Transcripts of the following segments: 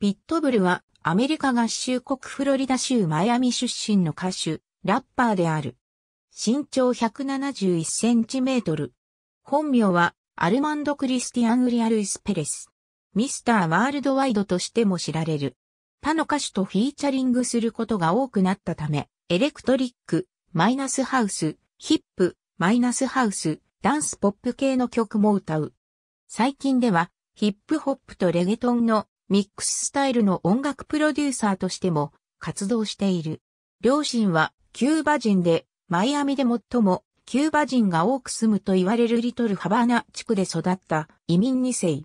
ピットブルはアメリカ合衆国フロリダ州マイアミ出身の歌手、ラッパーである。身長171センチメートル。本名はアルマンド・クリスティアン・ウリア・ルイス・ペレス。ミスター・ワールドワイドとしても知られる。他の歌手とフィーチャリングすることが多くなったため、エレクトリック、マイナスハウス、ヒップ、マイナスハウス、ダンスポップ系の曲も歌う。最近では、ヒップホップとレゲトンのミックススタイルの音楽プロデューサーとしても活動している。両親はキューバ人で、マイアミで最もキューバ人が多く住むと言われるリトルハバーナ地区で育った移民2世。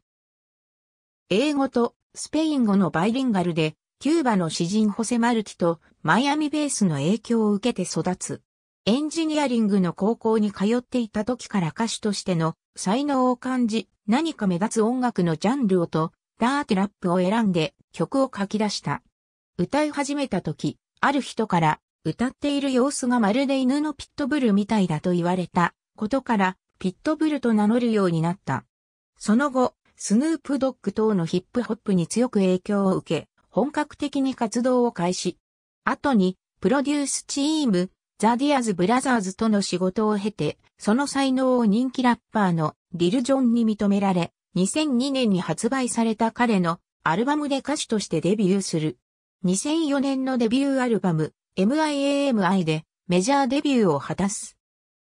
英語とスペイン語のバイリンガルで、キューバの詩人ホセ・マルティとマイアミベースの影響を受けて育つ。エンジニアリングの高校に通っていた時から歌手としての才能を感じ、何か目立つ音楽のジャンルをとダーテラップを選んで曲を書き出した。歌い始めた時、ある人から歌っている様子がまるで犬のピットブルみたいだと言われたことからピットブルと名乗るようになった。その後、スヌープドッグ等のヒップホップに強く影響を受け、本格的に活動を開始。後に、プロデュースチーム、ザ・ディアズ・ブラザーズとの仕事を経て、その才能を人気ラッパーのリル・ジョンに認められ、2002年に発売された彼のアルバムで歌手としてデビューする。2004年のデビューアルバム MIAMI でメジャーデビューを果たす。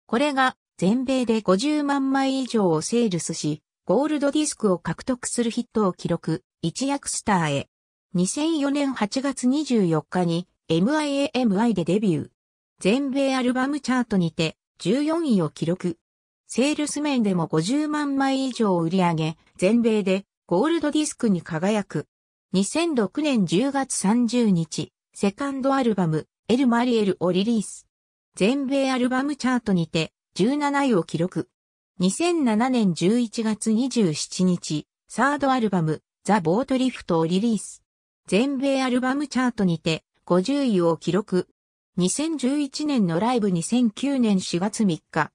これが全米で50万枚以上をセールスし、ゴールドディスクを獲得するヒットを記録、一躍スターへ。2004年8月24日に MIAMI でデビュー。全米アルバムチャートにて14位を記録。セールス面でも50万枚以上売り上げ、全米でゴールドディスクに輝く。2006年10月30日、セカンドアルバム、エル・マリエルをリリース。全米アルバムチャートにて17位を記録。2007年11月27日、サードアルバム、ザ・ボートリフトをリリース。全米アルバムチャートにて50位を記録。2011年のライブ2009年4月3日、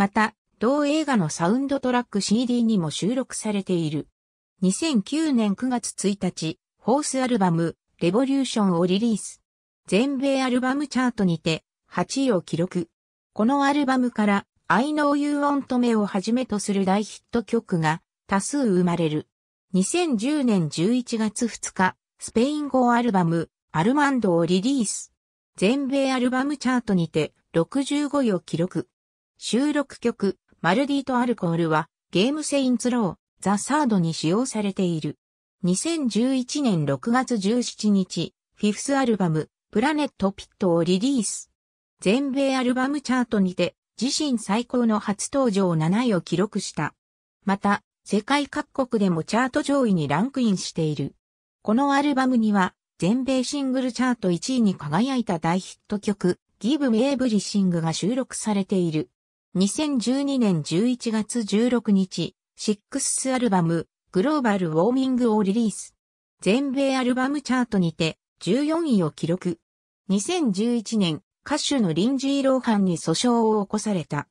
また、同映画のサウンドトラック CD にも収録されている。2009年9月1日、ホースアルバム、レボリューションをリリース。全米アルバムチャートにて、8位を記録。このアルバムから、I know you want me をはじめとする大ヒット曲が多数生まれる。2010年11月2日、スペイン語アルバム、アルマンドをリリース。全米アルバムチャートにて65位を記録。収録曲、マルディとアルコールは、ゲームセインツロー、ザ・サードに使用されている。2011年6月17日、フィフスアルバム、プラネット・ピットをリリース。全米アルバムチャートにて、自身最高の初登場7位を記録した。また、世界各国でもチャート上位にランクインしている。このアルバムには、全米シングルチャート1位に輝いた大ヒット曲、Give Me e v e r y s i n g が収録されている。2012年11月16日、シックスアルバム、グローバルウォーミングをリリース。全米アルバムチャートにて14位を記録。2011年、歌手のリンジー・ローハンに訴訟を起こされた。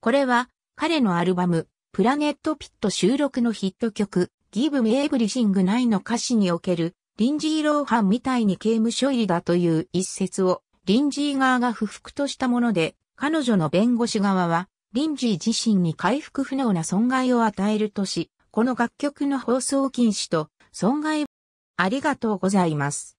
これは、彼のアルバム、プラネット・ピット収録のヒット曲、Give Me Everything n の歌詞における、リンジー・ローハンみたいに刑務所入りだという一節を、リンジー側が不服としたもので、彼女の弁護士側は、リンジー自身に回復不能な損害を与えるとし、この楽曲の放送禁止と損害ありがとうございます。